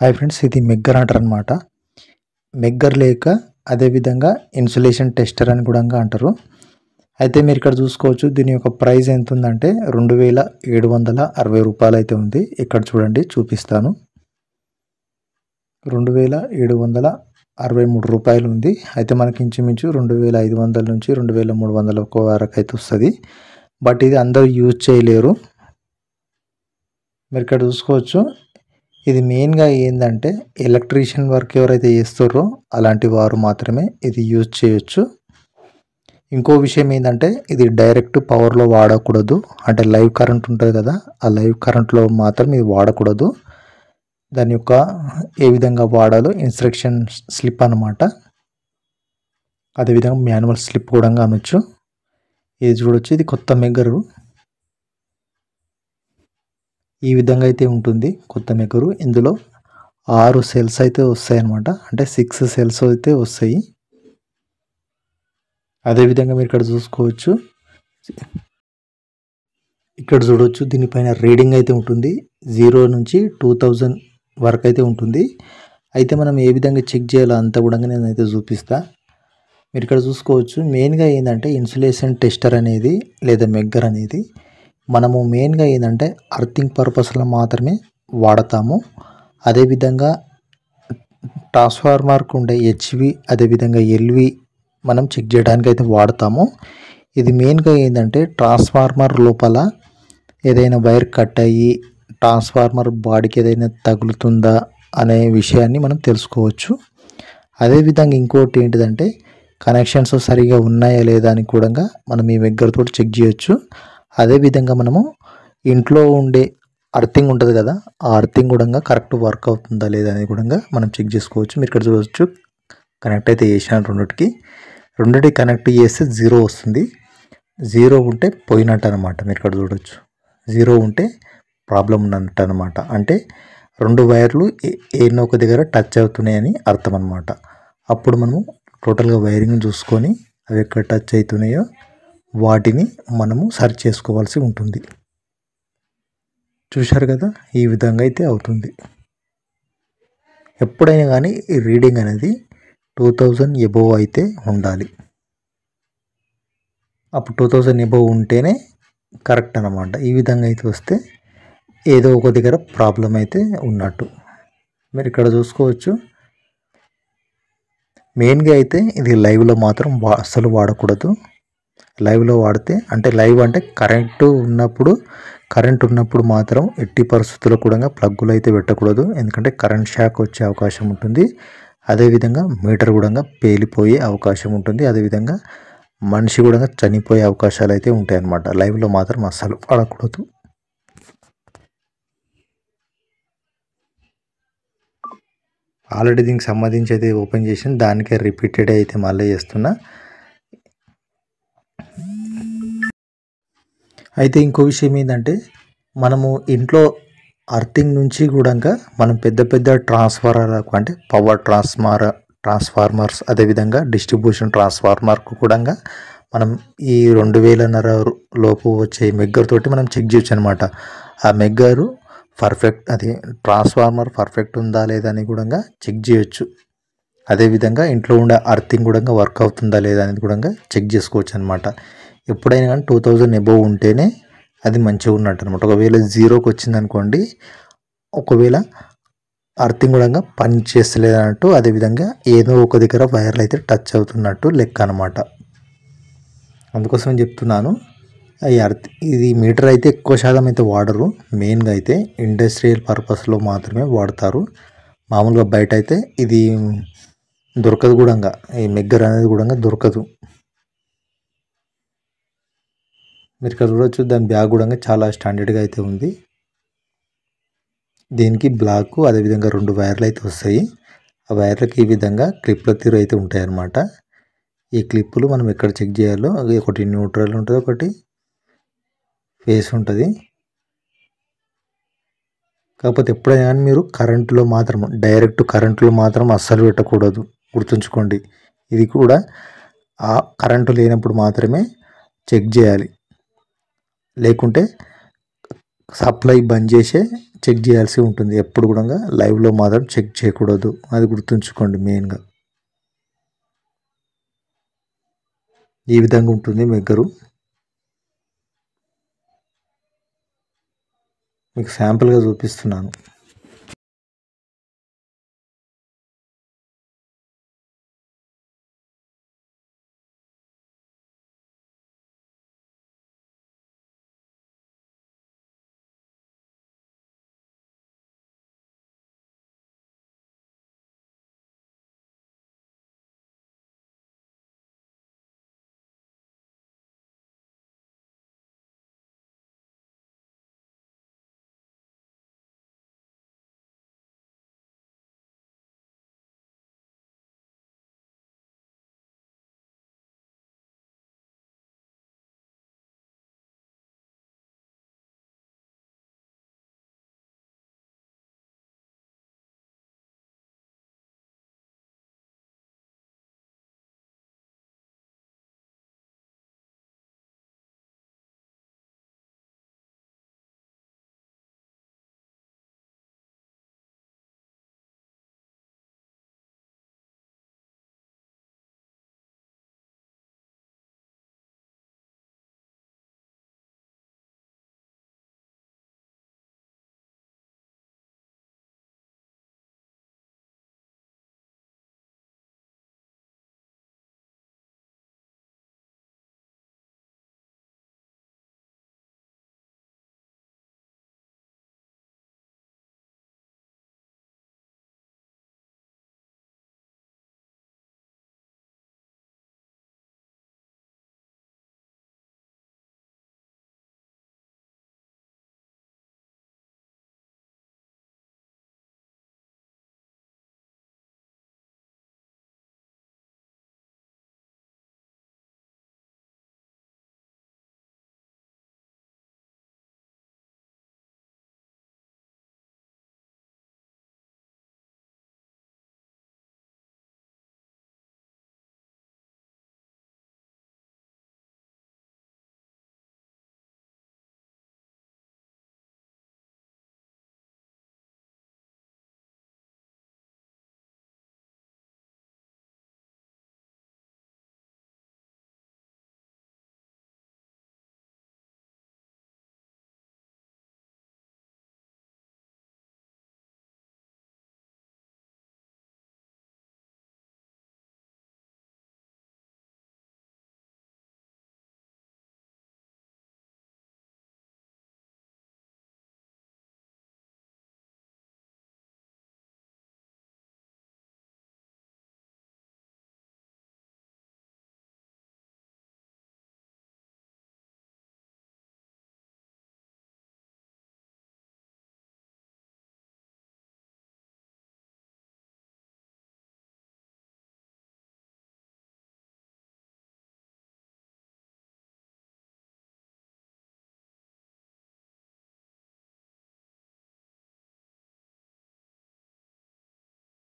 hi friends ఇది మెగ్గర్ అంటారు అనమాట మెగ్గర్ లేక అదేవిధంగా ఇన్సులేషన్ టెస్టర్ అని కూడా అంటారు అయితే మీరు ఇక్కడ చూసుకోవచ్చు దీని యొక్క ప్రైస్ ఎంత ఉందంటే రెండు వేల ఏడు వందల అరవై రూపాయలు అయితే ఉంది ఇక్కడ చూడండి చూపిస్తాను రెండు వేల ఏడు వందల అరవై మూడు రూపాయలు ఉంది అయితే మనకి ఇంచుమించు రెండు వేల ఐదు వందల నుంచి రెండు వేల మూడు వందల ఒక వరకు అయితే వస్తుంది బట్ ఇది అందరూ యూజ్ చేయలేరు మీరు ఇక్కడ చూసుకోవచ్చు ఇది మెయిన్గా ఏంటంటే ఎలక్ట్రీషియన్ వర్క్ ఎవరైతే చేస్తారో అలాంటి వారు మాత్రమే ఇది యూజ్ చేయొచ్చు ఇంకో విషయం ఏంటంటే ఇది డైరెక్ట్ పవర్లో వాడకూడదు అంటే లైవ్ కరెంట్ ఉంటుంది కదా ఆ లైవ్ కరెంట్లో మాత్రం ఇది వాడకూడదు దాని యొక్క ఏ విధంగా వాడాలో ఇన్స్ట్రక్షన్ స్లిప్ అనమాట అదేవిధంగా మాన్యువల్ స్లిప్ కూడా అనొచ్చు ఇది చూడొచ్చు ఇది కొత్త మెగ్గరు ఈ విధంగా అయితే ఉంటుంది కొత్త మెకరు ఇందులో ఆరు సెల్స్ అయితే వస్తాయి అనమాట అంటే సిక్స్ సెల్స్ అయితే వస్తాయి అదేవిధంగా మీరు ఇక్కడ చూసుకోవచ్చు ఇక్కడ చూడవచ్చు దీనిపైన రీడింగ్ అయితే ఉంటుంది జీరో నుంచి టూ థౌజండ్ వరకు అయితే ఉంటుంది అయితే మనం ఏ విధంగా చెక్ చేయాలో అంత కూడా నేనైతే చూపిస్తా మీరు ఇక్కడ చూసుకోవచ్చు మెయిన్గా ఏంటంటే ఇన్సులేషన్ టెస్టర్ అనేది లేదా మెగ్గర్ అనేది మనము మెయిన్గా ఏంటంటే అర్థింగ్ పర్పస్లో మాత్రమే వాడతాము అదేవిధంగా ట్రాన్స్ఫార్మర్కు ఉండే హెచ్వి అదేవిధంగా ఎల్వి మనం చెక్ చేయడానికి అయితే వాడతాము ఇది మెయిన్గా ఏంటంటే ట్రాన్స్ఫార్మర్ లోపల ఏదైనా వైర్ కట్ అయ్యి ట్రాన్స్ఫార్మర్ బాడీకి ఏదైనా తగులుతుందా అనే విషయాన్ని మనం తెలుసుకోవచ్చు అదేవిధంగా ఇంకోటి ఏంటిదంటే కనెక్షన్స్ సరిగా ఉన్నాయా లేదా అని కూడా మనం ఈ దగ్గరతో చెక్ చేయొచ్చు అదేవిధంగా మనము ఇంట్లో ఉండే అర్థింగ్ ఉంటుంది కదా ఆ అర్థింగ్ కూడా కరెక్ట్ వర్క్ అవుతుందా లేదా అనేది కూడా మనం చెక్ చేసుకోవచ్చు మీరు ఇక్కడ చూడవచ్చు కనెక్ట్ అయితే చేసినాను రెండుటికి రెండుటి కనెక్ట్ చేస్తే జీరో వస్తుంది జీరో ఉంటే పోయినట్టు అనమాట మీరు ఇక్కడ చూడవచ్చు జీరో ఉంటే ప్రాబ్లం ఉన్నట్టు అనమాట అంటే రెండు వైర్లు ఏనో ఒక దగ్గర టచ్ అవుతున్నాయని అర్థం అనమాట అప్పుడు మనము టోటల్గా వైరింగ్ చూసుకొని అవి ఎక్కడ టచ్ అవుతున్నాయో వాటిని మనము సరి చేసుకోవాల్సి ఉంటుంది చూశారు కదా ఈ విధంగా అయితే అవుతుంది ఎప్పుడైనా కానీ ఈ రీడింగ్ అనేది టూ థౌజండ్ ఎబోవ్ అయితే ఉండాలి అప్పుడు టూ థౌజండ్ ఎబోవ్ ఉంటేనే కరెక్ట్ అనమాట ఈ విధంగా అయితే వస్తే ఏదో ఒక దగ్గర ప్రాబ్లం అయితే ఉన్నట్టు మీరు ఇక్కడ చూసుకోవచ్చు మెయిన్గా అయితే ఇది లైవ్లో మాత్రం అసలు అస్సలు వాడకూడదు లైవ్లో వాడితే అంటే లైవ్ అంటే కరెంటు ఉన్నప్పుడు కరెంట్ ఉన్నప్పుడు మాత్రం ఎట్టి పరిస్థితుల్లో కూడా ప్లగ్గులు అయితే పెట్టకూడదు ఎందుకంటే కరెంట్ షాక్ వచ్చే అవకాశం ఉంటుంది అదేవిధంగా మీటర్ కూడా పేలిపోయే అవకాశం ఉంటుంది అదేవిధంగా మనిషి కూడా చనిపోయే అవకాశాలు అయితే ఉంటాయి అన్నమాట లైవ్లో మాత్రం అస్సలు వాడకూడదు ఆల్రెడీ దీనికి సంబంధించి అయితే ఓపెన్ చేసిన దానికే రిపీటెడ్ అయితే మళ్ళీ చేస్తున్నా అయితే ఇంకో విషయం ఏంటంటే మనము ఇంట్లో అర్థింగ్ నుంచి కూడా మనం పెద్ద పెద్ద ట్రాన్స్ఫార్మర్లకు అంటే పవర్ ట్రాన్స్ఫార్ ట్రాన్స్ఫార్మర్స్ అదేవిధంగా డిస్ట్రిబ్యూషన్ ట్రాన్స్ఫార్మర్కు కూడా మనం ఈ రెండు వేలన్నర లోపు వచ్చే మెగ్గర్తోటి మనం చెక్ చేయొచ్చు అనమాట ఆ మెగ్గరు పర్ఫెక్ట్ అది ట్రాన్స్ఫార్మర్ పర్ఫెక్ట్ ఉందా లేదా అని కూడా చెక్ చేయొచ్చు అదేవిధంగా ఇంట్లో ఉండే అర్థింగ్ కూడా వర్క్ అవుతుందా లేదా అనేది కూడా చెక్ చేసుకోవచ్చు అనమాట ఎప్పుడైనా కానీ టూ థౌజండ్ ఎబోవ్ ఉంటేనే అది మంచిగా ఉన్నట్టు అనమాట ఒకవేళ జీరోకి వచ్చింది అనుకోండి ఒకవేళ అర్థింగ్ కూడా పని చేస్తలేదన్నట్టు అదేవిధంగా ఏదో ఒక దగ్గర వైర్లు అయితే టచ్ అవుతున్నట్టు లెక్క అనమాట అందుకోసం చెప్తున్నాను ఈ అర్థ ఇది మీటర్ అయితే ఎక్కువ శాతం అయితే వాడరు మెయిన్గా అయితే ఇండస్ట్రియల్ పర్పస్లో మాత్రమే వాడతారు మామూలుగా బయట అయితే ఇది దొరకదు కూడా ఈ మెగ్గర్ అనేది కూడా దొరకదు మీరు ఇక్కడ చూడవచ్చు దాని బ్యాగ్ కూడా చాలా స్టాండర్డ్గా అయితే ఉంది దీనికి బ్లాక్ అదేవిధంగా రెండు వైర్లు అయితే వస్తాయి ఆ వైర్లకు ఈ విధంగా క్లిప్ల తీరు అయితే ఉంటాయన్నమాట ఈ క్లిప్పులు మనం ఎక్కడ చెక్ చేయాలో ఒకటి న్యూట్రల్ ఉంటుంది ఒకటి ఫేస్ ఉంటుంది కాకపోతే ఎప్పుడైనా కానీ మీరు కరెంటులో మాత్రం డైరెక్ట్ కరెంటులో మాత్రం అస్సలు పెట్టకూడదు గుర్తుంచుకోండి ఇది కూడా ఆ కరెంటు లేనప్పుడు మాత్రమే చెక్ చేయాలి లేకుంటే సప్లై బంద్ చేసే చెక్ చేయాల్సి ఉంటుంది ఎప్పుడు కూడా లైవ్లో మాత్రం చెక్ చేయకూడదు అది గుర్తుంచుకోండి మెయిన్గా ఈ విధంగా ఉంటుంది దగ్గర మీకు శాంపుల్గా చూపిస్తున్నాను